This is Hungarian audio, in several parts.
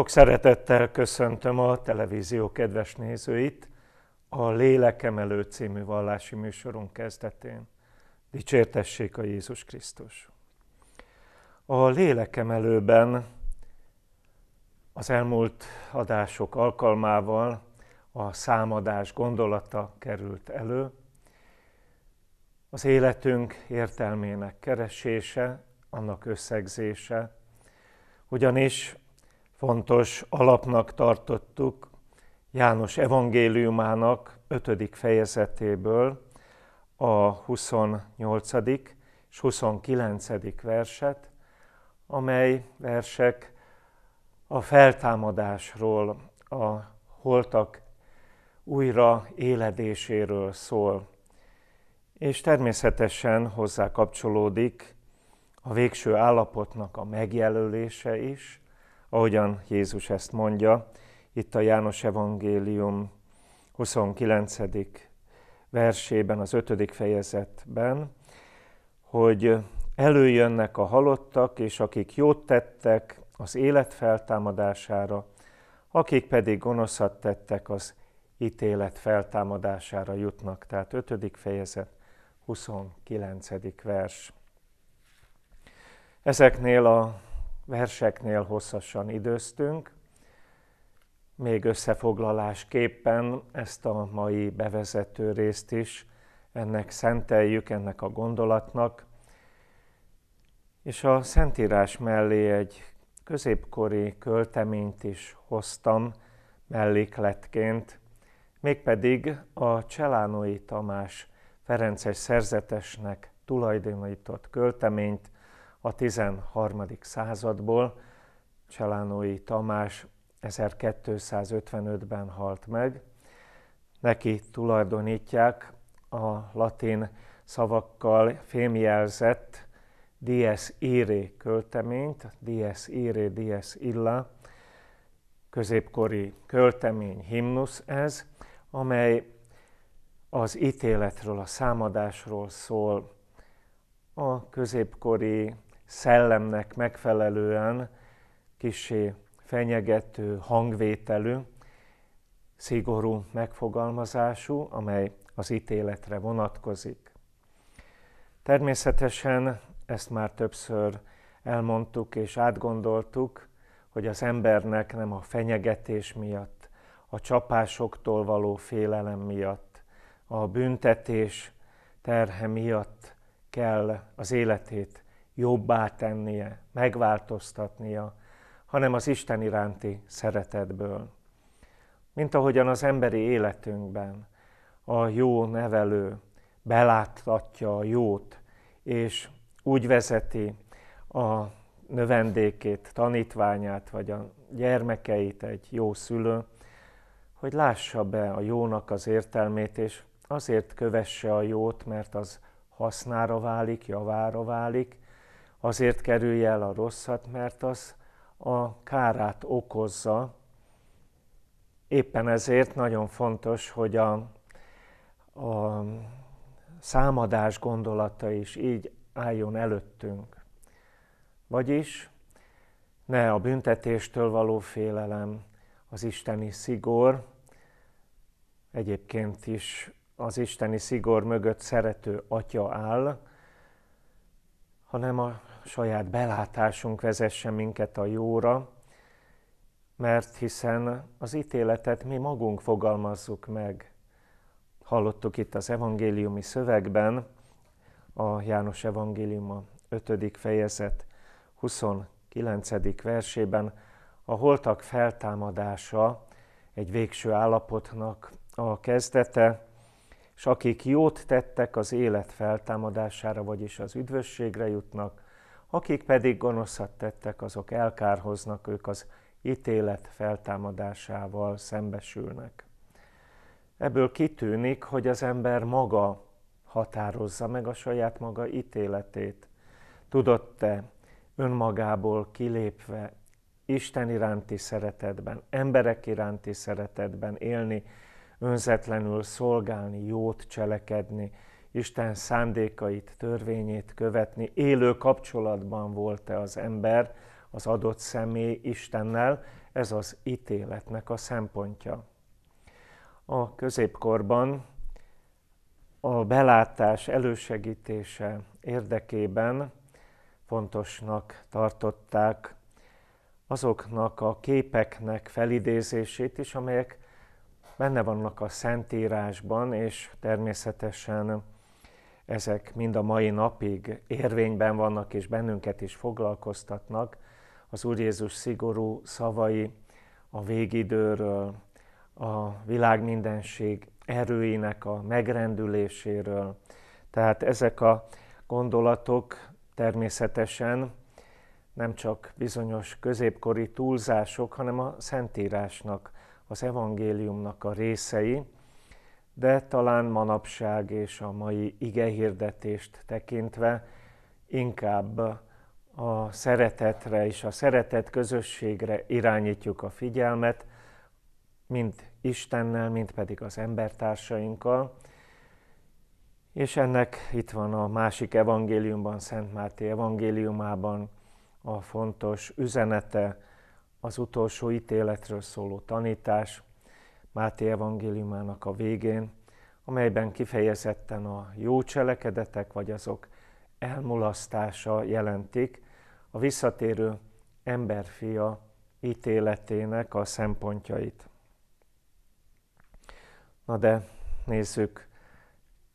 Sok szeretettel köszöntöm a televízió kedves nézőit a Lélekemelő című vallási műsorunk kezdetén. Dicsértessék a Jézus Krisztus! A Lélekemelőben az elmúlt adások alkalmával a számadás gondolata került elő, az életünk értelmének keresése, annak összegzése, ugyanis fontos alapnak tartottuk János evangéliumának 5. fejezetéből a 28. és 29. verset, amely versek a feltámadásról, a holtak újra éledéséről szól, és természetesen hozzá kapcsolódik a végső állapotnak a megjelölése is, ahogyan Jézus ezt mondja, itt a János Evangélium 29. versében, az 5. fejezetben, hogy előjönnek a halottak, és akik jót tettek az élet feltámadására, akik pedig gonoszat tettek az ítélet feltámadására jutnak. Tehát 5. fejezet, 29. vers. Ezeknél a verseknél hosszasan időztünk. Még összefoglalásképpen ezt a mai bevezető részt is ennek szenteljük, ennek a gondolatnak, és a Szentírás mellé egy középkori költeményt is hoztam mellékletként, mégpedig a Cselánói Tamás Ferences szerzetesnek tulajdonított költeményt, a 13. századból. Cselánói Tamás 1255-ben halt meg. Neki tulajdonítják a latin szavakkal fémjelzett Dies iré költeményt, Dies iré, Dies Illa, középkori költemény, himnusz ez, amely az ítéletről, a számadásról szól. A középkori szellemnek megfelelően kisé fenyegető hangvételű, szigorú megfogalmazású, amely az ítéletre vonatkozik. Természetesen ezt már többször elmondtuk és átgondoltuk, hogy az embernek nem a fenyegetés miatt, a csapásoktól való félelem miatt, a büntetés terhe miatt kell az életét jobbá tennie, megváltoztatnia, hanem az Isten iránti szeretetből. Mint ahogyan az emberi életünkben a jó nevelő beláttatja a jót, és úgy vezeti a növendékét, tanítványát, vagy a gyermekeit egy jó szülő, hogy lássa be a jónak az értelmét, és azért kövesse a jót, mert az hasznára válik, javára válik, Azért kerülj el a rosszat, mert az a kárát okozza. Éppen ezért nagyon fontos, hogy a, a számadás gondolata is így álljon előttünk. Vagyis ne a büntetéstől való félelem, az isteni szigor, egyébként is az isteni szigor mögött szerető atya áll, hanem a saját belátásunk vezesse minket a jóra, mert hiszen az ítéletet mi magunk fogalmazzuk meg. Hallottuk itt az evangéliumi szövegben, a János evangéliuma 5. fejezet 29. versében a holtak feltámadása egy végső állapotnak a kezdete, és akik jót tettek az élet feltámadására, vagyis az üdvösségre jutnak, akik pedig gonoszat tettek, azok elkárhoznak, ők az ítélet feltámadásával szembesülnek. Ebből kitűnik, hogy az ember maga határozza meg a saját maga ítéletét. Tudott-e önmagából kilépve Isten iránti szeretetben, emberek iránti szeretetben élni, önzetlenül szolgálni, jót cselekedni, Isten szándékait, törvényét követni, élő kapcsolatban volt-e az ember, az adott személy Istennel, ez az ítéletnek a szempontja. A középkorban a belátás elősegítése érdekében fontosnak tartották azoknak a képeknek felidézését is, amelyek benne vannak a Szentírásban, és természetesen ezek mind a mai napig érvényben vannak és bennünket is foglalkoztatnak. Az Úr Jézus szigorú szavai a végidőről, a világ mindenség erőinek a megrendüléséről. Tehát ezek a gondolatok természetesen nem csak bizonyos középkori túlzások, hanem a Szentírásnak, az evangéliumnak a részei, de talán manapság és a mai igehirdetést tekintve inkább a szeretetre és a szeretet közösségre irányítjuk a figyelmet, mind Istennel, mind pedig az embertársainkkal. És ennek itt van a másik evangéliumban, Szent Máté evangéliumában a fontos üzenete, az utolsó ítéletről szóló tanítás, Máté evangéliumának a végén, amelyben kifejezetten a jó cselekedetek vagy azok elmulasztása jelentik a visszatérő emberfia ítéletének a szempontjait. Na de nézzük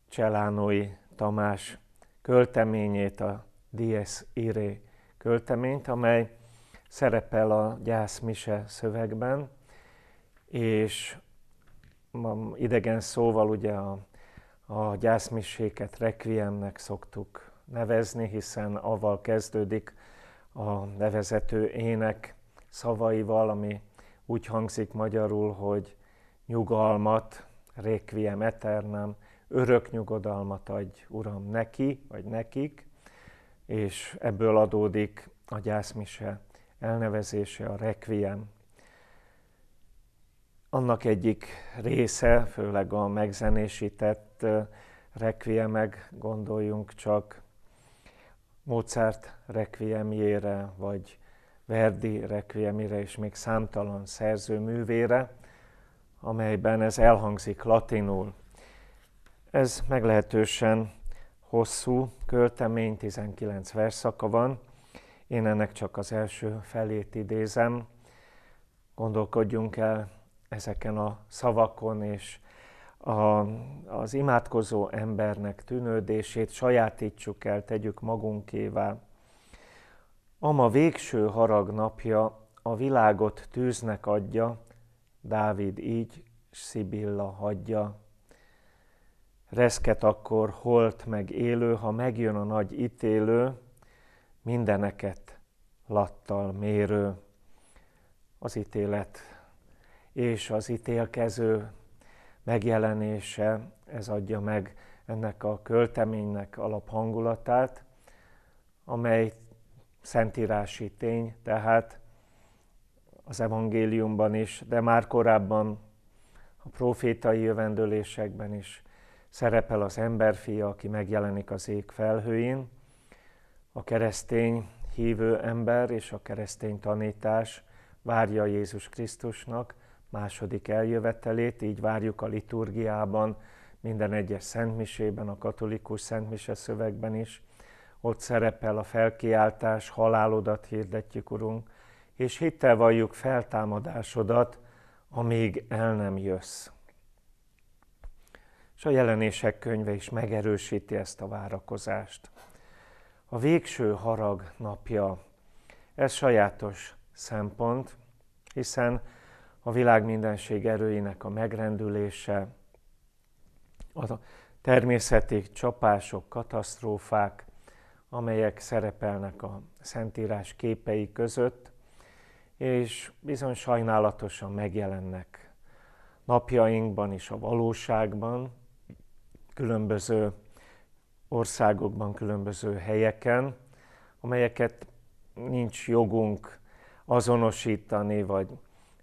Cselánói Tamás költeményét, a Dies Iré költeményt, amely szerepel a gyászmise szövegben, és idegen szóval ugye a, a gyászmiséket requiemnek szoktuk nevezni, hiszen avval kezdődik a nevezető ének szavaival, ami úgy hangzik magyarul, hogy nyugalmat, requiem eternam, örök nyugodalmat adj, Uram, neki, vagy nekik, és ebből adódik a gyászmise elnevezése, a requiem annak egyik része, főleg a megzenésített requiemek, gondoljunk csak Mozart requiemjére, vagy Verdi rekviemire, és még számtalan szerző művére, amelyben ez elhangzik latinul. Ez meglehetősen hosszú költemény, 19 verszaka van. Én ennek csak az első felét idézem. Gondolkodjunk el ezeken a szavakon, és a, az imádkozó embernek tűnődését sajátítsuk el, tegyük magunkévá. Ama végső harag napja a világot tűznek adja, Dávid így, Szibilla hagyja. Reszket akkor holt meg élő, ha megjön a nagy ítélő, mindeneket lattal mérő. Az ítélet és az ítélkező megjelenése, ez adja meg ennek a költeménynek alaphangulatát, amely szentírási tény, tehát az evangéliumban is, de már korábban a profétai jövendőlésekben is szerepel az emberfia, aki megjelenik az ég felhőjén, a keresztény hívő ember és a keresztény tanítás várja Jézus Krisztusnak, második eljövetelét, így várjuk a liturgiában, minden egyes szentmisében, a katolikus szentmise szövegben is. Ott szerepel a felkiáltás, halálodat hirdetjük, Urunk, és hittel valljuk feltámadásodat, amíg el nem jössz. És a jelenések könyve is megerősíti ezt a várakozást. A végső harag napja, ez sajátos szempont, hiszen a világ mindenség erőinek a megrendülése, a természeti csapások, katasztrófák, amelyek szerepelnek a Szentírás képei között, és bizony sajnálatosan megjelennek napjainkban és a valóságban, különböző országokban, különböző helyeken, amelyeket nincs jogunk azonosítani vagy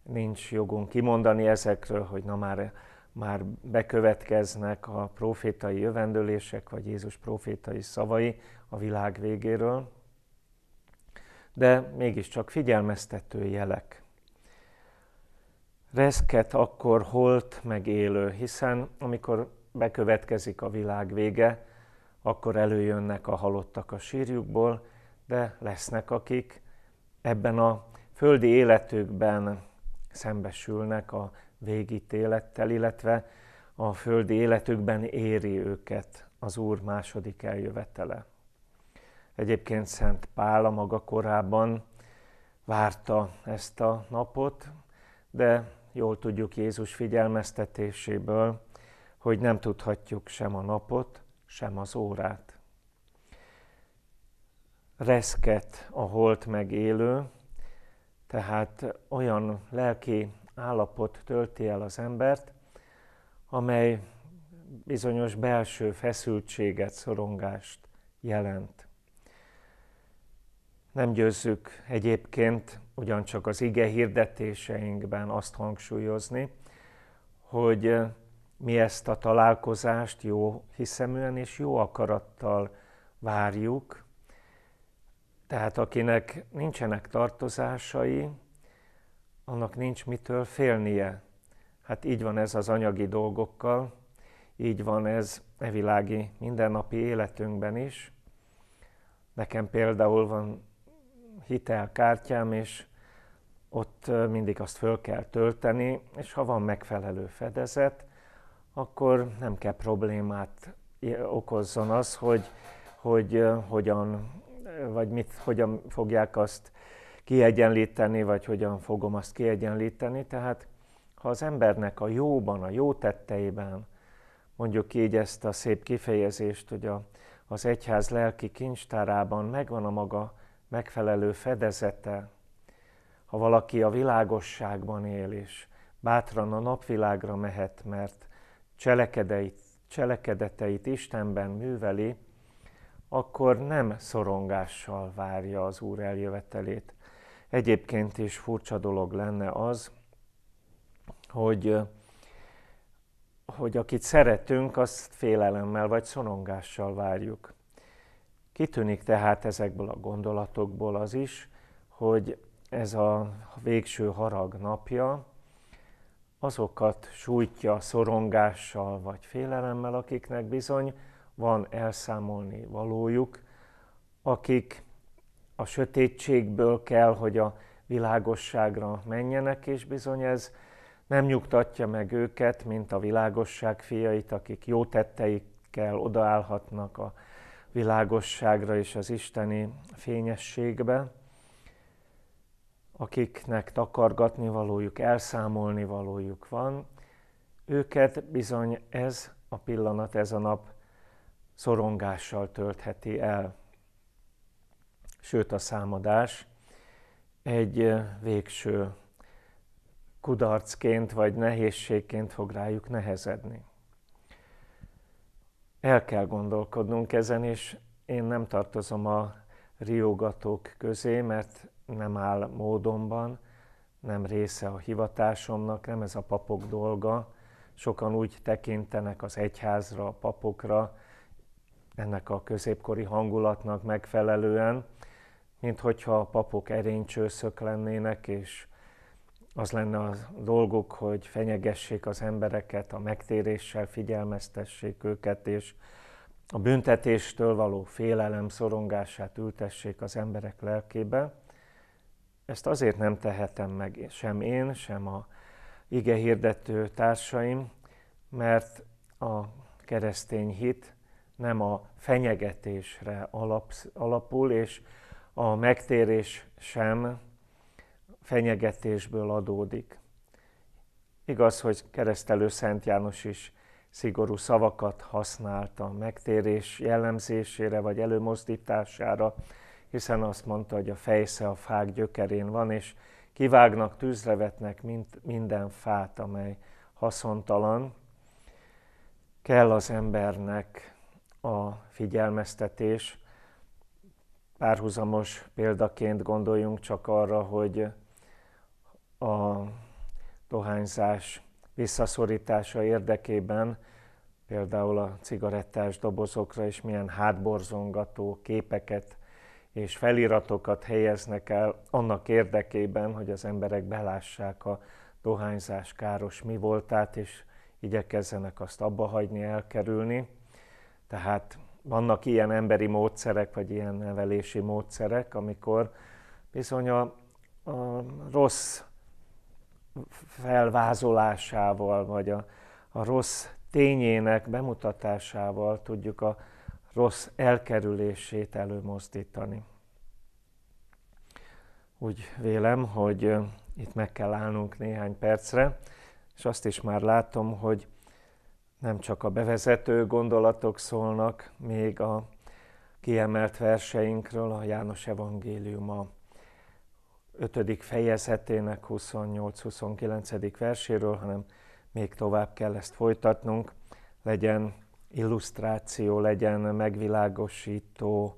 nincs jogunk kimondani ezekről, hogy na már, már bekövetkeznek a profétai jövendőlések, vagy Jézus profétai szavai a világ végéről, de mégiscsak figyelmeztető jelek. Reszket akkor holt meg élő, hiszen amikor bekövetkezik a világ vége, akkor előjönnek a halottak a sírjukból, de lesznek, akik ebben a földi életükben szembesülnek a végítélettel, illetve a földi életükben éri őket az Úr második eljövetele. Egyébként Szent Pál a maga korában várta ezt a napot, de jól tudjuk Jézus figyelmeztetéséből, hogy nem tudhatjuk sem a napot, sem az órát. Reszket a holt megélő, tehát olyan lelki állapot tölti el az embert, amely bizonyos belső feszültséget, szorongást jelent. Nem győzzük egyébként ugyancsak az ige hirdetéseinkben azt hangsúlyozni, hogy mi ezt a találkozást jó hiszeműen és jó akarattal várjuk, tehát akinek nincsenek tartozásai, annak nincs mitől félnie. Hát így van ez az anyagi dolgokkal, így van ez e világi mindennapi életünkben is. Nekem például van hitelkártyám, és ott mindig azt föl kell tölteni, és ha van megfelelő fedezet, akkor nem kell problémát okozzon az, hogy, hogy hogyan vagy mit, hogyan fogják azt kiegyenlíteni, vagy hogyan fogom azt kiegyenlíteni. Tehát ha az embernek a jóban, a jó tetteiben, mondjuk így ezt a szép kifejezést, hogy a, az egyház lelki kincstárában megvan a maga megfelelő fedezete, ha valaki a világosságban él, és bátran a napvilágra mehet, mert cselekedeit, cselekedeteit Istenben műveli, akkor nem szorongással várja az Úr eljövetelét. Egyébként is furcsa dolog lenne az, hogy, hogy akit szeretünk, azt félelemmel vagy szorongással várjuk. Kitűnik tehát ezekből a gondolatokból az is, hogy ez a végső harag napja azokat sújtja szorongással vagy félelemmel, akiknek bizony van elszámolni valójuk, akik a sötétségből kell, hogy a világosságra menjenek, és bizony ez nem nyugtatja meg őket, mint a világosság fiait, akik jó tetteikkel odaállhatnak a világosságra és az isteni fényességbe, akiknek takargatni valójuk, elszámolni valójuk van, őket bizony ez a pillanat, ez a nap szorongással töltheti el. Sőt, a számadás egy végső kudarcként vagy nehézségként fog rájuk nehezedni. El kell gondolkodnunk ezen, és én nem tartozom a riogatók közé, mert nem áll módonban, nem része a hivatásomnak, nem ez a papok dolga. Sokan úgy tekintenek az egyházra, a papokra, ennek a középkori hangulatnak megfelelően, mint hogyha a papok erénycsőszök lennének, és az lenne a dolguk, hogy fenyegessék az embereket, a megtéréssel figyelmeztessék őket, és a büntetéstől való félelem szorongását ültessék az emberek lelkébe. Ezt azért nem tehetem meg sem én, sem a ige hirdető társaim, mert a keresztény hit nem a fenyegetésre alapsz, alapul, és a megtérés sem fenyegetésből adódik. Igaz, hogy keresztelő Szent János is szigorú szavakat használt a megtérés jellemzésére vagy előmozdítására, hiszen azt mondta, hogy a fejsze a fák gyökerén van, és kivágnak, tűzre vetnek mind minden fát, amely haszontalan. Kell az embernek a figyelmeztetés. Párhuzamos példaként gondoljunk csak arra, hogy a dohányzás visszaszorítása érdekében például a cigarettás dobozokra is milyen hátborzongató képeket és feliratokat helyeznek el annak érdekében, hogy az emberek belássák a dohányzás káros mi voltát, és igyekezzenek azt abba hagyni, elkerülni. Tehát vannak ilyen emberi módszerek, vagy ilyen nevelési módszerek, amikor bizony a, a rossz felvázolásával, vagy a, a rossz tényének bemutatásával tudjuk a rossz elkerülését előmozdítani. Úgy vélem, hogy itt meg kell állnunk néhány percre, és azt is már látom, hogy nem csak a bevezető gondolatok szólnak, még a kiemelt verseinkről a János Evangéliuma 5. fejezetének 28-29. verséről, hanem még tovább kell ezt folytatnunk. Legyen illusztráció, legyen megvilágosító,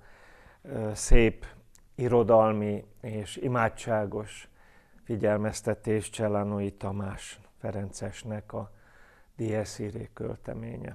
szép, irodalmi és imádságos figyelmeztetés Cselánói Tamás Ferencesnek a D.S. költeménye.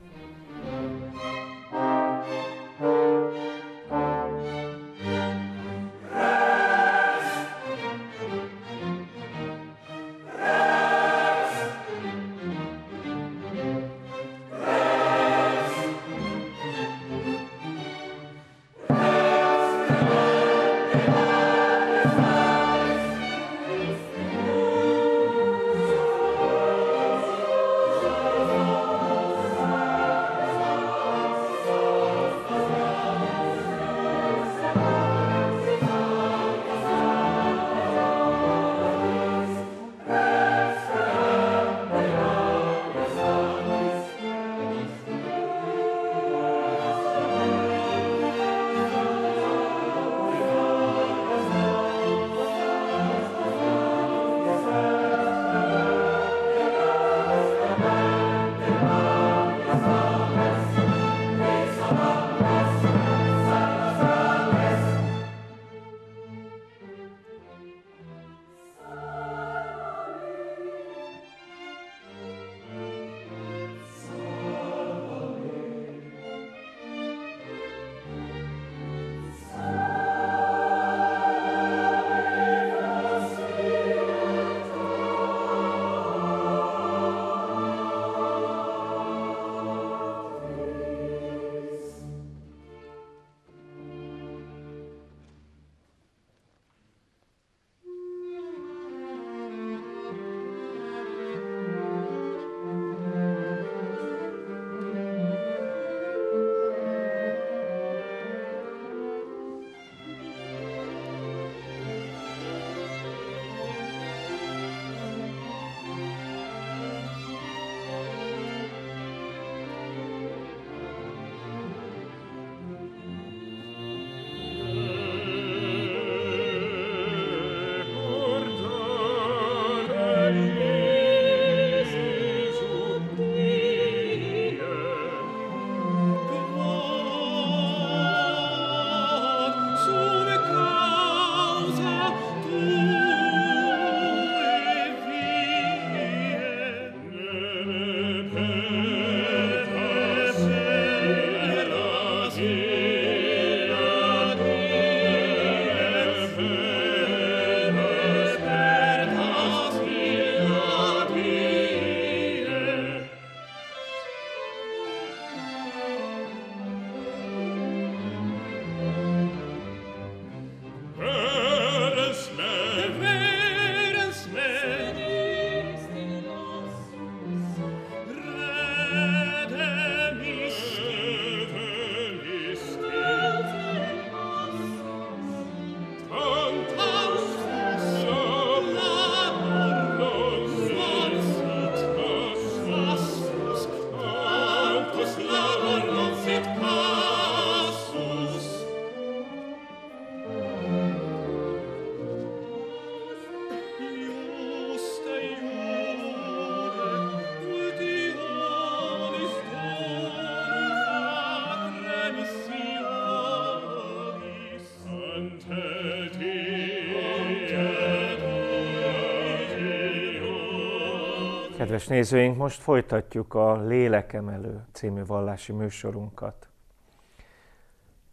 Kedves nézőink, most folytatjuk a Lélekemelő című vallási műsorunkat.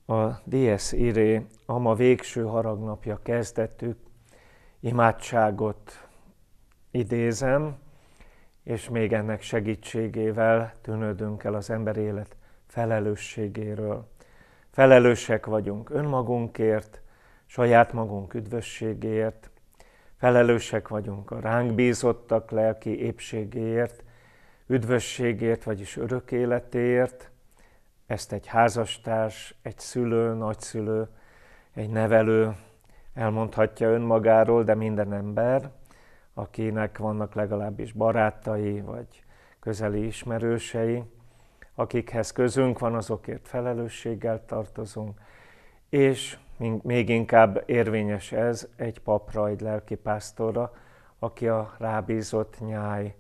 A DS Iré Ama végső haragnapja kezdettük, imádságot idézem, és még ennek segítségével tűnődünk el az ember élet felelősségéről. Felelősek vagyunk önmagunkért, saját magunk üdvösségéért, Felelősek vagyunk a ránk bízottak lelki épségéért, üdvösségért, vagyis örök életéért. Ezt egy házastárs, egy szülő, nagyszülő, egy nevelő elmondhatja önmagáról, de minden ember, akinek vannak legalábbis barátai vagy közeli ismerősei, akikhez közünk van, azokért felelősséggel tartozunk, és még inkább érvényes ez egy papra, egy pásztorra, aki a rábízott nyáj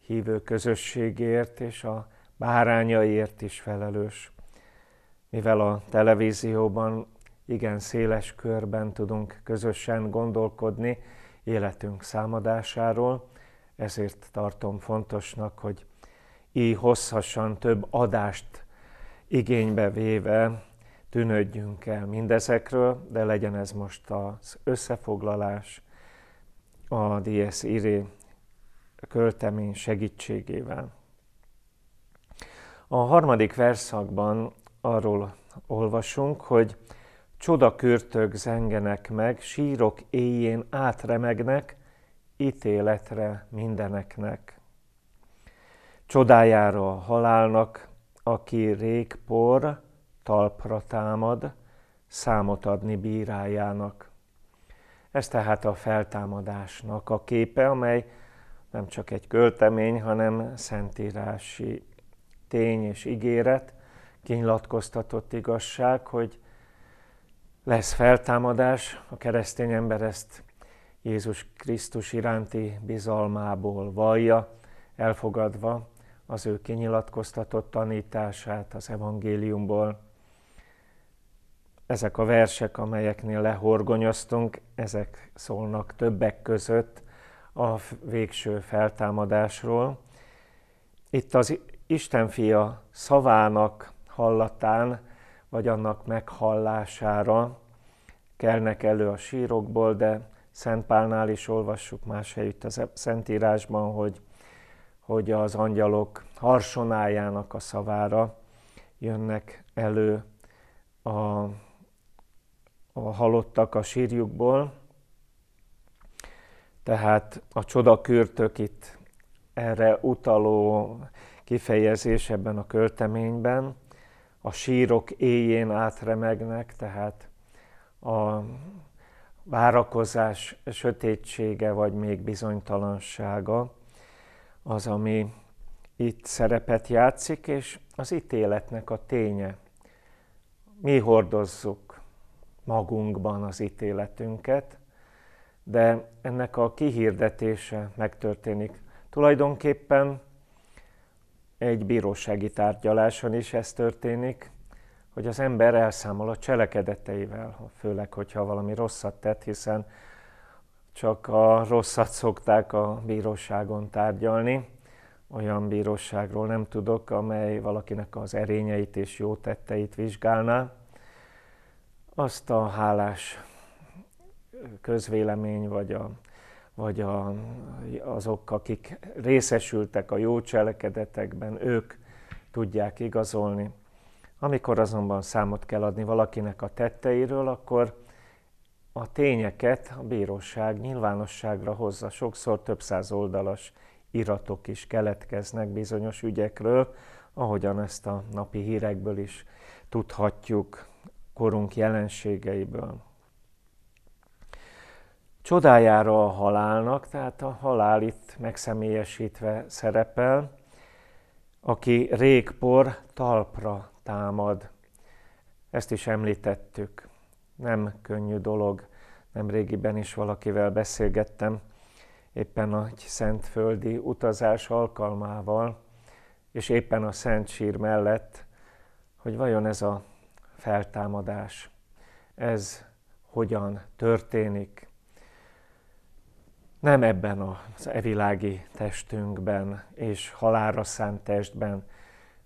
hívő közösségért és a bárányaiért is felelős. Mivel a televízióban igen széles körben tudunk közösen gondolkodni életünk számadásáról, ezért tartom fontosnak, hogy így hosszasan több adást igénybe véve tűnődjünk el mindezekről, de legyen ez most az összefoglalás a DS Iré költemény segítségével. A harmadik verszakban arról olvasunk, hogy csodakürtök zengenek meg, sírok éjjén átremegnek, ítéletre mindeneknek. Csodájára a halálnak, aki por, talpra támad, számot adni bírájának. Ez tehát a feltámadásnak a képe, amely nem csak egy költemény, hanem szentírási tény és ígéret, kinyilatkoztatott igazság, hogy lesz feltámadás, a keresztény ember ezt Jézus Krisztus iránti bizalmából vallja, elfogadva az ő kinyilatkoztatott tanítását az evangéliumból ezek a versek, amelyeknél lehorgonyoztunk, ezek szólnak többek között a végső feltámadásról. Itt az Isten fia szavának hallatán, vagy annak meghallására kelnek elő a sírokból, de Szent Pálnál is olvassuk más helyütt a Szentírásban, hogy, hogy az angyalok harsonájának a szavára jönnek elő a a halottak a sírjukból. Tehát a csodakürtök itt erre utaló kifejezés ebben a költeményben. A sírok éjjén átremegnek, tehát a várakozás sötétsége vagy még bizonytalansága az, ami itt szerepet játszik, és az ítéletnek a ténye. Mi hordozzuk magunkban az ítéletünket, de ennek a kihirdetése megtörténik. Tulajdonképpen egy bírósági tárgyaláson is ez történik, hogy az ember elszámol a cselekedeteivel, főleg, hogyha valami rosszat tett, hiszen csak a rosszat szokták a bíróságon tárgyalni. Olyan bíróságról nem tudok, amely valakinek az erényeit és jó tetteit vizsgálná azt a hálás közvélemény, vagy, a, vagy a, azok, akik részesültek a jó cselekedetekben, ők tudják igazolni. Amikor azonban számot kell adni valakinek a tetteiről, akkor a tényeket a bíróság nyilvánosságra hozza. Sokszor több száz oldalas iratok is keletkeznek bizonyos ügyekről, ahogyan ezt a napi hírekből is tudhatjuk korunk jelenségeiből. Csodájára a halálnak, tehát a halál itt megszemélyesítve szerepel, aki régpor talpra támad. Ezt is említettük. Nem könnyű dolog. Nem régiben is valakivel beszélgettem, éppen a szentföldi utazás alkalmával, és éppen a Szent Sír mellett, hogy vajon ez a feltámadás. Ez hogyan történik? Nem ebben az evilági testünkben és halára szánt testben,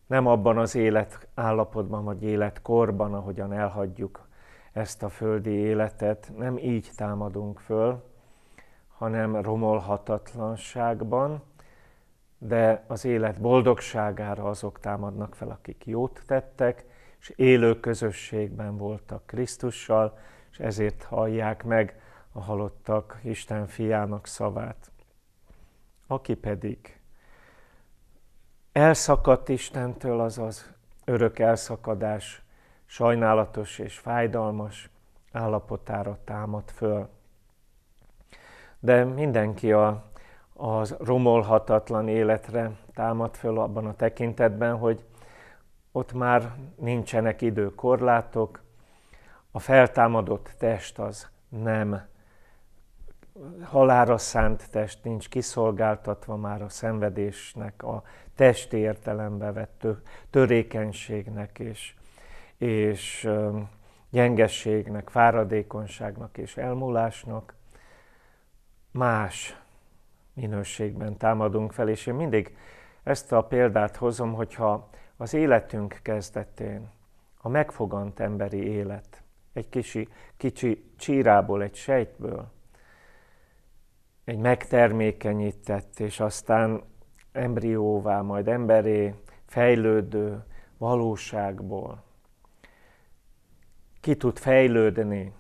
nem abban az élet állapotban vagy életkorban, ahogyan elhagyjuk ezt a földi életet, nem így támadunk föl, hanem romolhatatlanságban, de az élet boldogságára azok támadnak fel, akik jót tettek, és élő közösségben voltak Krisztussal, és ezért hallják meg a halottak Isten fiának szavát. Aki pedig elszakadt Istentől, az az örök elszakadás sajnálatos és fájdalmas állapotára támad föl. De mindenki a, az romolhatatlan életre támad föl abban a tekintetben, hogy ott már nincsenek időkorlátok, a feltámadott test az nem halára szánt test, nincs kiszolgáltatva már a szenvedésnek, a testi értelembe vett törékenységnek és, és gyengességnek, fáradékonyságnak és elmúlásnak. Más minőségben támadunk fel, és én mindig ezt a példát hozom, hogyha az életünk kezdetén, a megfogant emberi élet, egy kicsi, kicsi csírából, egy sejtből, egy megtermékenyített, és aztán embrióvá, majd emberé fejlődő valóságból ki tud fejlődni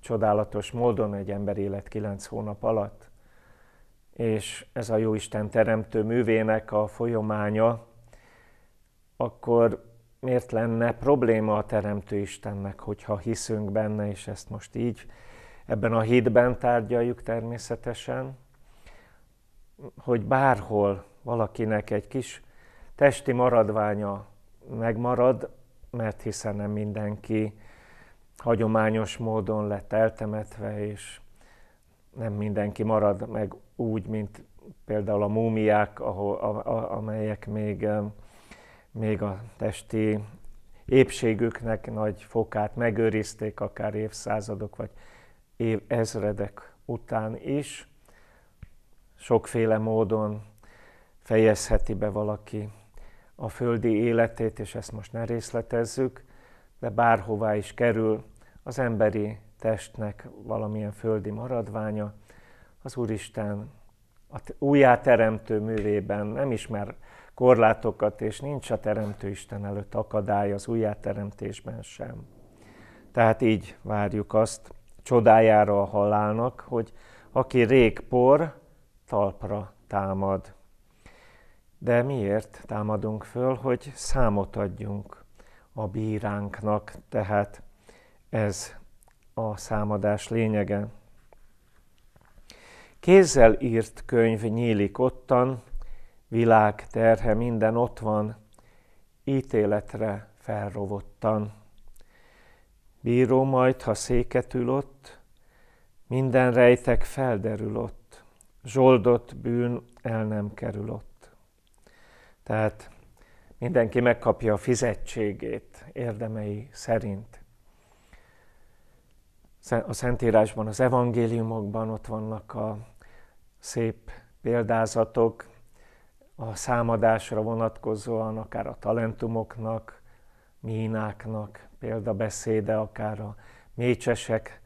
csodálatos módon egy ember élet kilenc hónap alatt, és ez a Jóisten teremtő művének a folyamánya, akkor miért lenne probléma a Teremtő Istennek, hogyha hiszünk benne, és ezt most így ebben a hídben tárgyaljuk természetesen, hogy bárhol valakinek egy kis testi maradványa megmarad, mert hiszen nem mindenki hagyományos módon lett eltemetve, és nem mindenki marad meg úgy, mint például a múmiák, ahol, a, a, amelyek még még a testi épségüknek nagy fokát megőrizték akár évszázadok vagy évezredek után is. Sokféle módon fejezheti be valaki a földi életét, és ezt most ne részletezzük, de bárhová is kerül az emberi testnek valamilyen földi maradványa, az Úristen a újjáteremtő művében nem ismer korlátokat, és nincs a Teremtő Isten előtt akadály az újjáteremtésben sem. Tehát így várjuk azt csodájára a halálnak, hogy aki rég por, talpra támad. De miért támadunk föl, hogy számot adjunk a bíránknak, tehát ez a számadás lényege. Kézzel írt könyv nyílik ottan, világ terhe minden ott van, ítéletre felrovottan. Bíró majd, ha széket ül ott, minden rejtek felderül ott, zsoldott bűn el nem kerül ott. Tehát mindenki megkapja a fizetségét érdemei szerint. A Szentírásban, az evangéliumokban ott vannak a szép példázatok, a számadásra vonatkozóan, akár a talentumoknak, mínáknak, példabeszéde, akár a mécsesek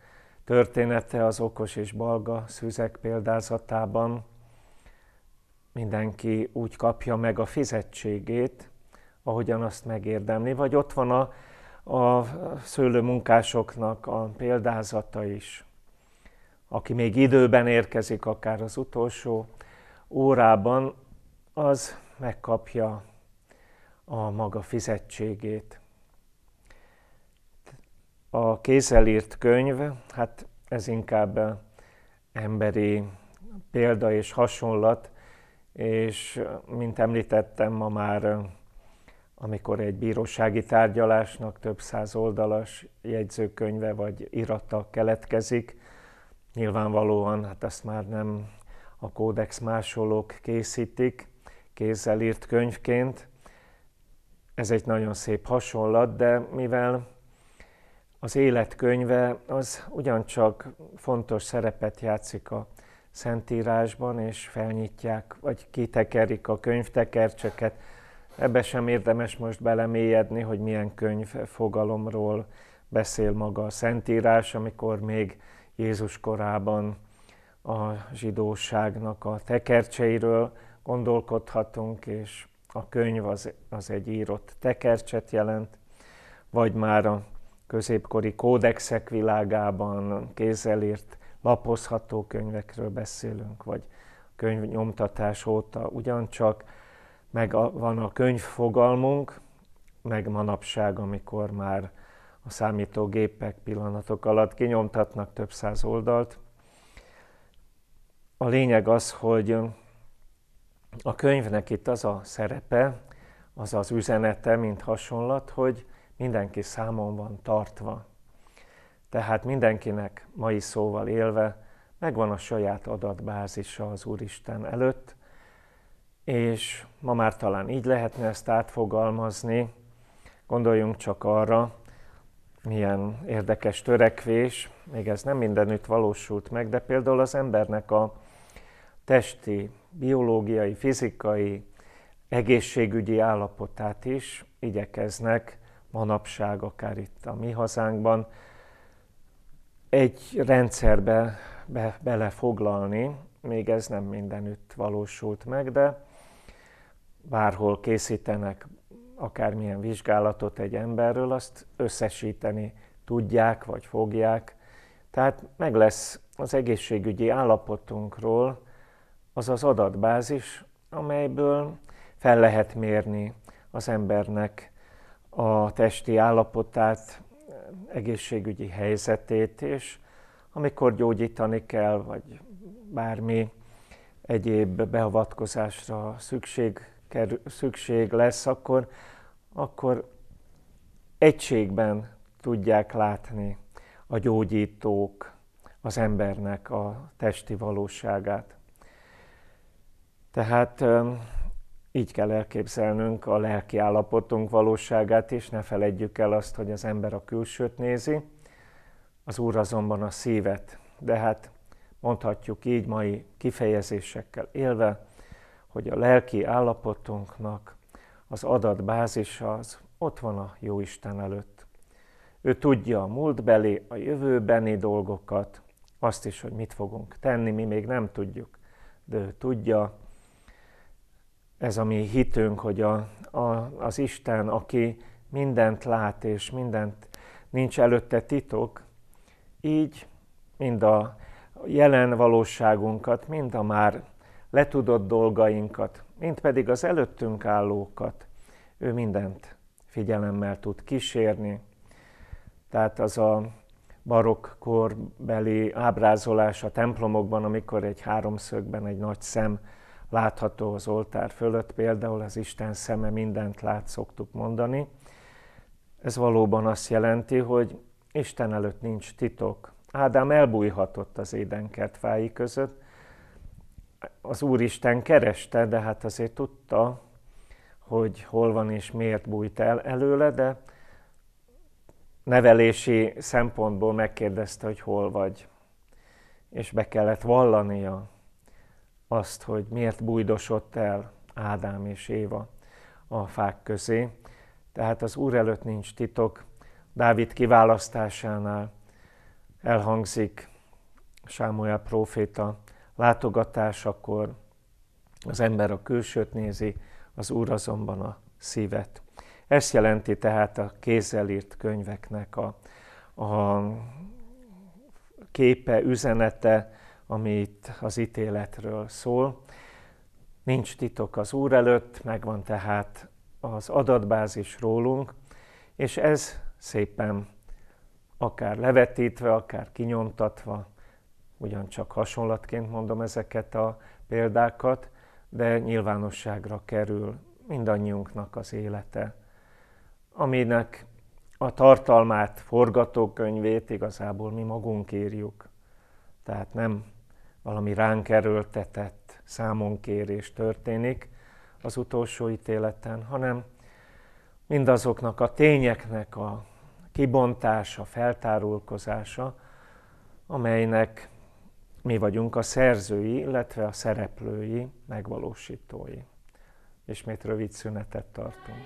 története az okos és balga szüzek példázatában. Mindenki úgy kapja meg a fizetségét, ahogyan azt megérdemli, vagy ott van a, a szőlőmunkásoknak a példázata is, aki még időben érkezik, akár az utolsó órában, az megkapja a maga fizetségét. A írt könyv, hát ez inkább emberi példa és hasonlat, és mint említettem, ma már, amikor egy bírósági tárgyalásnak több száz oldalas jegyzőkönyve vagy irata keletkezik, nyilvánvalóan hát ezt már nem a kódex másolók készítik, kézzel írt könyvként. Ez egy nagyon szép hasonlat, de mivel az életkönyve az ugyancsak fontos szerepet játszik a Szentírásban, és felnyitják, vagy kitekerik a könyvtekercseket. Ebbe sem érdemes most belemélyedni, hogy milyen könyv fogalomról beszél maga a Szentírás, amikor még Jézus korában a zsidóságnak a tekercseiről gondolkodhatunk, és a könyv az, az egy írott tekercset jelent, vagy már a középkori kódexek világában írt lapozható könyvekről beszélünk, vagy könyv nyomtatás óta ugyancsak, meg a, van a fogalmunk, meg manapság, amikor már a számítógépek pillanatok alatt kinyomtatnak több száz oldalt. A lényeg az, hogy a könyvnek itt az a szerepe, az az üzenete, mint hasonlat, hogy mindenki számon van tartva. Tehát mindenkinek mai szóval élve megvan a saját adatbázisa az Úristen előtt, és ma már talán így lehetne ezt átfogalmazni. Gondoljunk csak arra, milyen érdekes törekvés, még ez nem mindenütt valósult meg, de például az embernek a testi biológiai, fizikai, egészségügyi állapotát is igyekeznek manapság, akár itt a mi hazánkban, egy rendszerbe be, belefoglalni. Még ez nem mindenütt valósult meg, de bárhol készítenek akármilyen vizsgálatot egy emberről, azt összesíteni tudják vagy fogják. Tehát meg lesz az egészségügyi állapotunkról az az adatbázis, amelyből fel lehet mérni az embernek a testi állapotát, egészségügyi helyzetét, és amikor gyógyítani kell, vagy bármi egyéb beavatkozásra szükség, kerül, szükség lesz, akkor, akkor egységben tudják látni a gyógyítók az embernek a testi valóságát. Tehát így kell elképzelnünk a lelki állapotunk valóságát is, ne feledjük el azt, hogy az ember a külsőt nézi, az Úr azonban a szívet. De hát mondhatjuk így mai kifejezésekkel élve, hogy a lelki állapotunknak az adatbázisa az ott van a Jóisten előtt. Ő tudja a múltbeli, a jövőbeni dolgokat, azt is, hogy mit fogunk tenni, mi még nem tudjuk, de ő tudja, ez a mi hitünk, hogy a, a, az Isten, aki mindent lát és mindent nincs előtte titok, így mind a jelen valóságunkat, mind a már letudott dolgainkat, mind pedig az előttünk állókat, ő mindent figyelemmel tud kísérni. Tehát az a barokk korbeli ábrázolás a templomokban, amikor egy háromszögben egy nagy szem látható az oltár fölött, például az Isten szeme mindent lát, szoktuk mondani. Ez valóban azt jelenti, hogy Isten előtt nincs titok. Ádám elbújhatott az édenkert fái között, az Úristen kereste, de hát azért tudta, hogy hol van és miért bújt el előle, de nevelési szempontból megkérdezte, hogy hol vagy. És be kellett vallania, azt, hogy miért bújdosott el Ádám és Éva a fák közé. Tehát az Úr előtt nincs titok. Dávid kiválasztásánál elhangzik Sámuel próféta látogatásakor, az ember a külsőt nézi, az Úr azonban a szívet. Ezt jelenti tehát a kézzel írt könyveknek a, a képe, üzenete, amit az ítéletről szól. Nincs titok az Úr előtt, megvan tehát az adatbázis rólunk, és ez szépen akár levetítve, akár kinyomtatva, ugyancsak hasonlatként mondom ezeket a példákat, de nyilvánosságra kerül mindannyiunknak az élete, aminek a tartalmát, forgatókönyvét igazából mi magunk írjuk. Tehát nem valami ránk erőltetett számonkérés történik az utolsó ítéleten, hanem mindazoknak a tényeknek a kibontása, feltárulkozása, amelynek mi vagyunk a szerzői, illetve a szereplői, megvalósítói. Ismét rövid szünetet tartunk.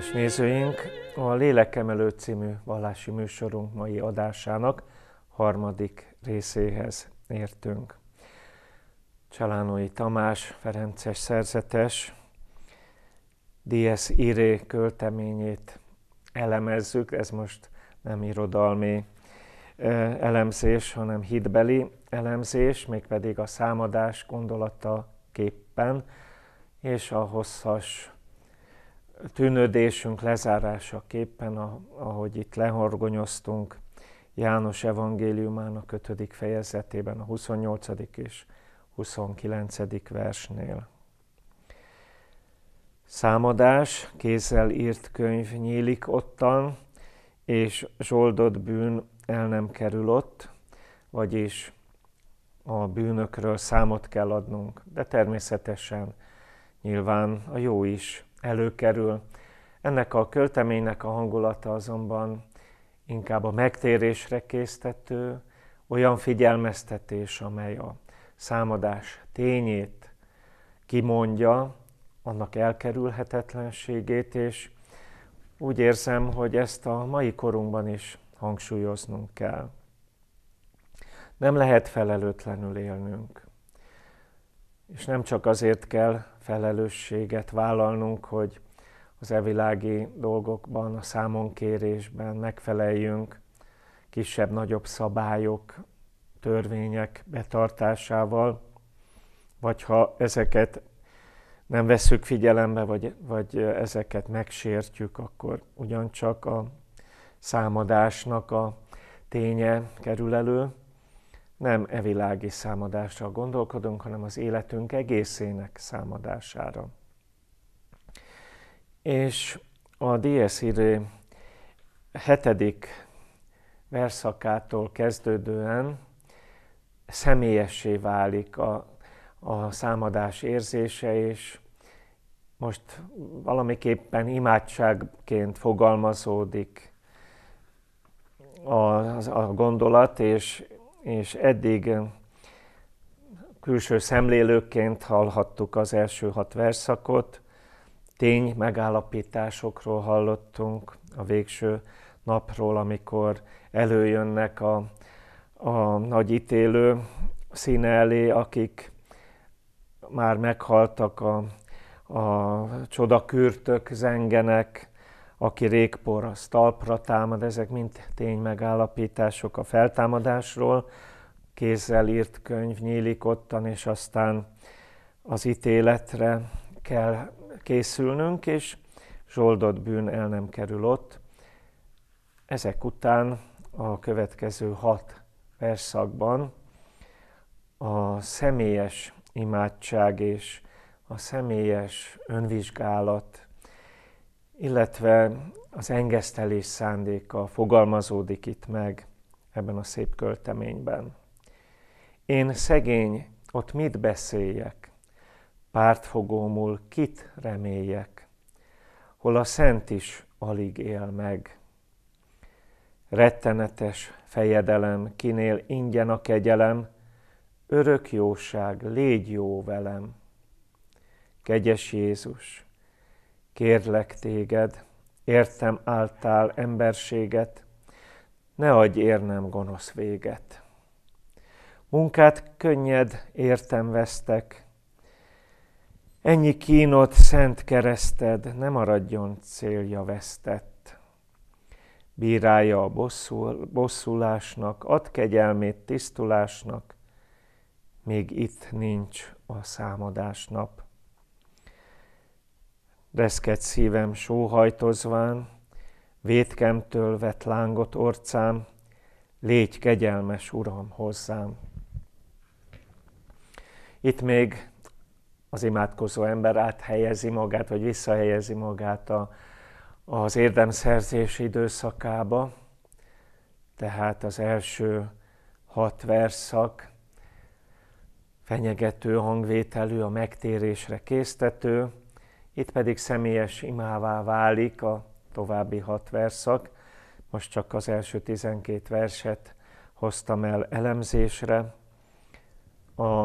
Kedves nézőink, a Lélekemelő című vallási műsorunk mai adásának harmadik részéhez értünk. Csalánói Tamás, Ferences szerzetes, D.S. Iré költeményét elemezzük, ez most nem irodalmi elemzés, hanem hitbeli elemzés, mégpedig a számadás gondolata képpen, és a hosszas tűnődésünk lezárásaképpen, ahogy itt lehorgonyoztunk János evangéliumának 5. fejezetében, a 28. és 29. versnél. Számadás, kézzel írt könyv nyílik ottan, és zsoldott bűn el nem kerül ott, vagyis a bűnökről számot kell adnunk, de természetesen nyilván a jó is előkerül. Ennek a költeménynek a hangulata azonban inkább a megtérésre késztető, olyan figyelmeztetés, amely a számadás tényét kimondja, annak elkerülhetetlenségét, és úgy érzem, hogy ezt a mai korunkban is hangsúlyoznunk kell. Nem lehet felelőtlenül élnünk. És nem csak azért kell felelősséget vállalnunk, hogy az evilági dolgokban, a számonkérésben megfeleljünk kisebb-nagyobb szabályok, törvények betartásával, vagy ha ezeket nem vesszük figyelembe, vagy, vagy ezeket megsértjük, akkor ugyancsak a számadásnak a ténye kerül elő nem e világi számadásra gondolkodunk, hanem az életünk egészének számadására. És a DS Irae hetedik verszakától kezdődően személyessé válik a, a számadás érzése, és most valamiképpen imádságként fogalmazódik a, a gondolat, és és eddig eh, külső szemlélőként hallhattuk az első hat verszakot, tény megállapításokról hallottunk, a végső napról, amikor előjönnek a, a nagy ítélő színe elé, akik már meghaltak, a, a csodakürtök zengenek, aki régpor, az talpra támad, ezek mind tény megállapítások a feltámadásról. Kézzel írt könyv nyílik ottan, és aztán az ítéletre kell készülnünk, és zsoldott bűn el nem kerül ott. Ezek után a következő hat verszakban a személyes imádság és a személyes önvizsgálat illetve az engesztelés szándéka fogalmazódik itt meg ebben a szép költeményben. Én szegény, ott mit beszéljek? Pártfogómul kit reméljek? Hol a szent is alig él meg. Rettenetes fejedelem, kinél ingyen a kegyelem, örök jóság, légy jó velem. Kegyes Jézus, Kérlek téged, értem áltál emberséget, ne adj érnem gonosz véget. Munkát könnyed értem vesztek, ennyi kínot szent kereszted, ne maradjon célja vesztett. Bírálja a bosszul, bosszulásnak, ad kegyelmét tisztulásnak, még itt nincs a számadás nap. Reszket szívem sóhajtozván, vétkemtől vett lángot orcám, légy kegyelmes, Uram, hozzám. Itt még az imádkozó ember áthelyezi magát, vagy visszahelyezi magát a, az érdemszerzés időszakába, tehát az első hat verszak, fenyegető hangvételű, a megtérésre késztető, itt pedig személyes imává válik a további hat verszak. Most csak az első tizenkét verset hoztam el elemzésre. A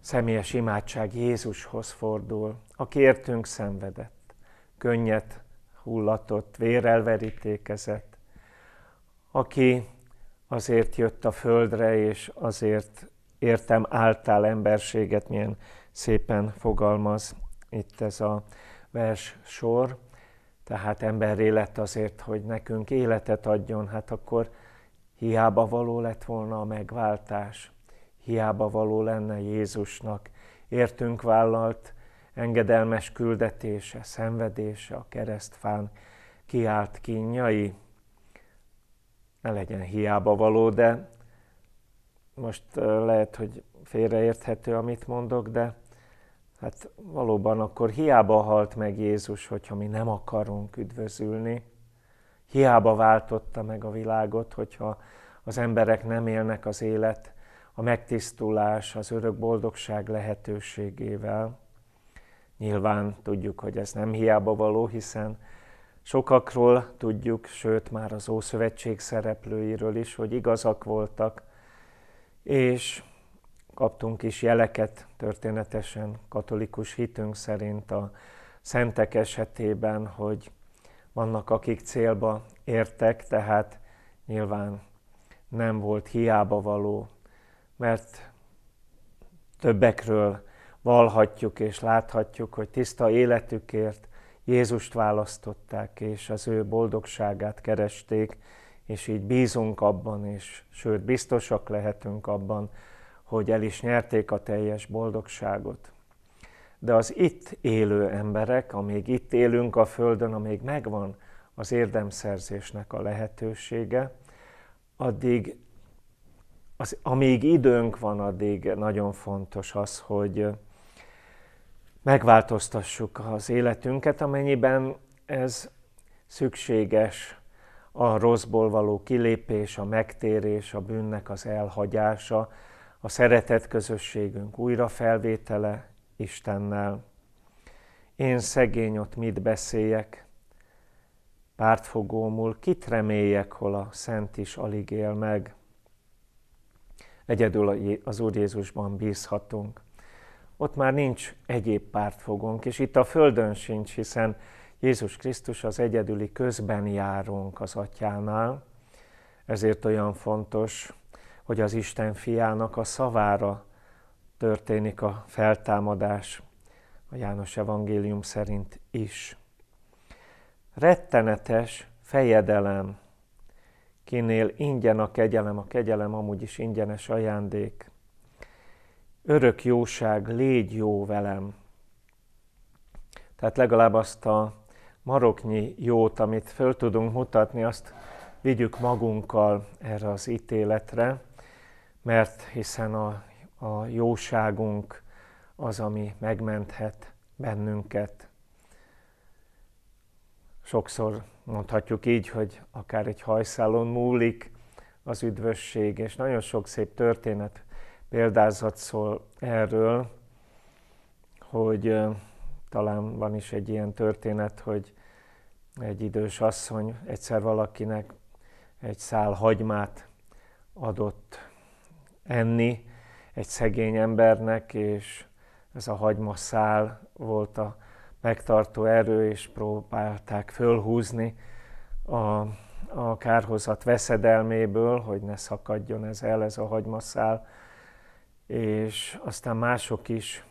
személyes imádság Jézushoz fordul, aki értünk szenvedett, könnyet hullatott, vérrel verítékezett, aki azért jött a földre, és azért értem által emberséget, milyen szépen fogalmaz itt ez a vers sor, tehát emberré lett azért, hogy nekünk életet adjon, hát akkor hiába való lett volna a megváltás, hiába való lenne Jézusnak, értünk vállalt engedelmes küldetése, szenvedése a keresztfán kiált kínjai. Ne legyen hiába való, de most lehet, hogy félreérthető, amit mondok, de Hát valóban akkor hiába halt meg Jézus, hogyha mi nem akarunk üdvözülni. Hiába váltotta meg a világot, hogyha az emberek nem élnek az élet, a megtisztulás, az örök boldogság lehetőségével. Nyilván tudjuk, hogy ez nem hiába való, hiszen sokakról tudjuk, sőt már az Ószövetség szereplőiről is, hogy igazak voltak, és kaptunk is jeleket történetesen katolikus hitünk szerint a szentek esetében, hogy vannak, akik célba értek, tehát nyilván nem volt hiába való, mert többekről valhatjuk és láthatjuk, hogy tiszta életükért Jézust választották, és az ő boldogságát keresték, és így bízunk abban, és sőt, biztosak lehetünk abban, hogy el is nyerték a teljes boldogságot. De az itt élő emberek, amíg itt élünk a Földön, amíg megvan az érdemszerzésnek a lehetősége, addig, az, amíg időnk van, addig nagyon fontos az, hogy megváltoztassuk az életünket, amennyiben ez szükséges a rosszból való kilépés, a megtérés, a bűnnek az elhagyása, a szeretet közösségünk felvétele Istennel. Én szegény ott mit beszéljek, pártfogómul kit reméljek, hol a szent is alig él meg. Egyedül az Úr Jézusban bízhatunk. Ott már nincs egyéb pártfogónk, és itt a földön sincs, hiszen Jézus Krisztus az egyedüli közben járunk az atyánál, ezért olyan fontos, hogy az Isten fiának a szavára történik a feltámadás, a János evangélium szerint is. Rettenetes fejedelem, kinél ingyen a kegyelem, a kegyelem amúgy is ingyenes ajándék. Örök jóság, légy jó velem. Tehát legalább azt a maroknyi jót, amit föl tudunk mutatni, azt vigyük magunkkal erre az ítéletre, mert hiszen a, a jóságunk az, ami megmenthet bennünket. Sokszor mondhatjuk így, hogy akár egy hajszálon múlik az üdvösség, és nagyon sok szép történet példázat szól erről, hogy talán van is egy ilyen történet, hogy egy idős asszony egyszer valakinek egy szál hagymát adott enni egy szegény embernek, és ez a hagymaszál volt a megtartó erő, és próbálták fölhúzni a, a kárhozat veszedelméből, hogy ne szakadjon ez el, ez a hagymaszál, és aztán mások is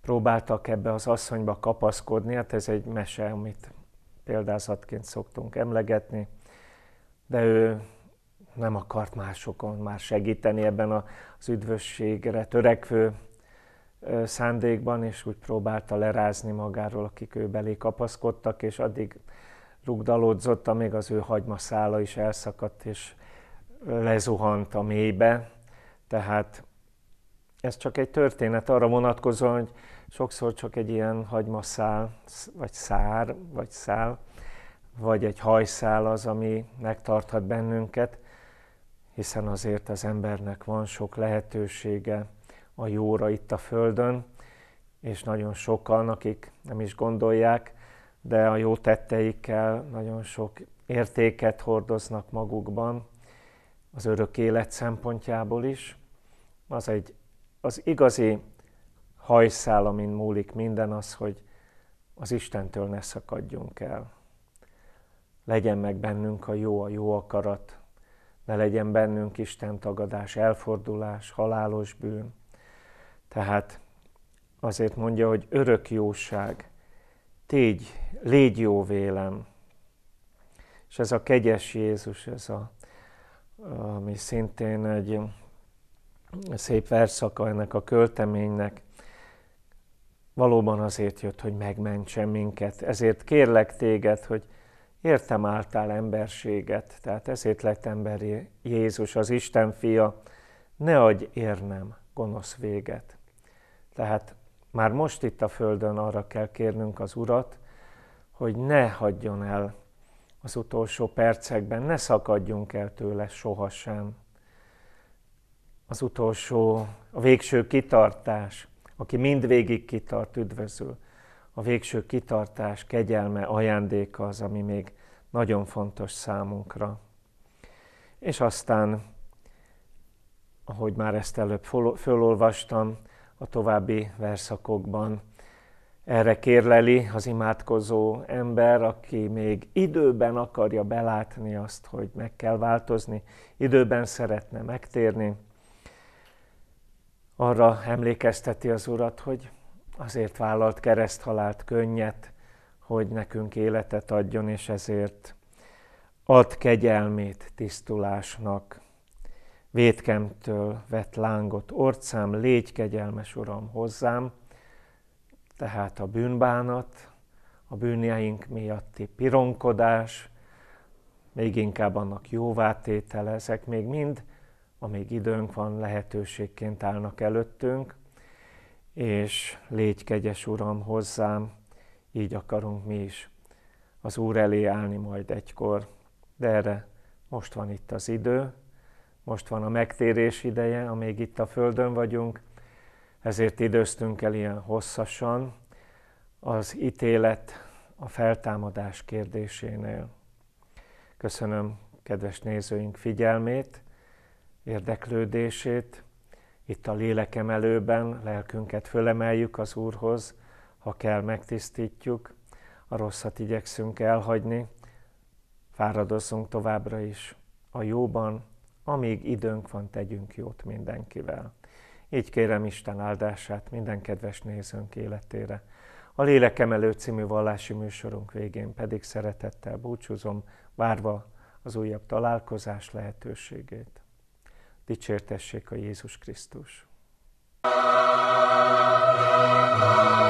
próbáltak ebbe az asszonyba kapaszkodni, hát ez egy mese, amit példázatként szoktunk emlegetni, de ő nem akart másokon már segíteni ebben az üdvösségre törekvő szándékban, és úgy próbálta lerázni magáról, akik ő belé kapaszkodtak, és addig rugdalódzott, amíg az ő hagymaszála is elszakadt, és lezuhant a mélybe. Tehát ez csak egy történet arra vonatkozóan, hogy sokszor csak egy ilyen hagymaszál, vagy szár, vagy szál, vagy egy hajszál az, ami megtarthat bennünket, hiszen azért az embernek van sok lehetősége a jóra itt a Földön, és nagyon sokan, akik nem is gondolják, de a jó tetteikkel nagyon sok értéket hordoznak magukban, az örök élet szempontjából is. Az egy az igazi hajszál, amin múlik minden az, hogy az Istentől ne szakadjunk el. Legyen meg bennünk a jó, a jó akarat, ne legyen bennünk Isten tagadás, elfordulás, halálos bűn. Tehát azért mondja, hogy örök jóság, tégy, légy jó vélem. És ez a kegyes Jézus, ez a, ami szintén egy szép verszaka ennek a költeménynek, valóban azért jött, hogy megmentse minket. Ezért kérlek téged, hogy értem által emberséget, tehát ezért lett ember Jézus, az Isten fia, ne adj érnem gonosz véget. Tehát már most itt a Földön arra kell kérnünk az Urat, hogy ne hagyjon el az utolsó percekben, ne szakadjunk el tőle sohasem. Az utolsó, a végső kitartás, aki mindvégig kitart, üdvözül a végső kitartás, kegyelme, ajándéka az, ami még nagyon fontos számunkra. És aztán, ahogy már ezt előbb fölolvastam, a további verszakokban erre kérleli az imádkozó ember, aki még időben akarja belátni azt, hogy meg kell változni, időben szeretne megtérni. Arra emlékezteti az Urat, hogy azért vállalt kereszthalált könnyet, hogy nekünk életet adjon, és ezért ad kegyelmét tisztulásnak. Védkemtől vett lángot orcám, légy kegyelmes Uram hozzám, tehát a bűnbánat, a bűnjeink miatti pironkodás, még inkább annak jóvátétele, ezek még mind, amíg időnk van, lehetőségként állnak előttünk, és légy kegyes, Uram, hozzám, így akarunk mi is az Úr elé állni majd egykor. De erre most van itt az idő, most van a megtérés ideje, amíg itt a Földön vagyunk, ezért időztünk el ilyen hosszasan az ítélet a feltámadás kérdésénél. Köszönöm kedves nézőink figyelmét, érdeklődését, itt a lélekemelőben lelkünket fölemeljük az Úrhoz, ha kell, megtisztítjuk, a rosszat igyekszünk elhagyni, fáradozzunk továbbra is. A jóban, amíg időnk van, tegyünk jót mindenkivel. Így kérem Isten áldását minden kedves nézőnk életére. A Lélekemelő című vallási műsorunk végén pedig szeretettel búcsúzom, várva az újabb találkozás lehetőségét dicsértessék a Jézus Krisztus. Thank you.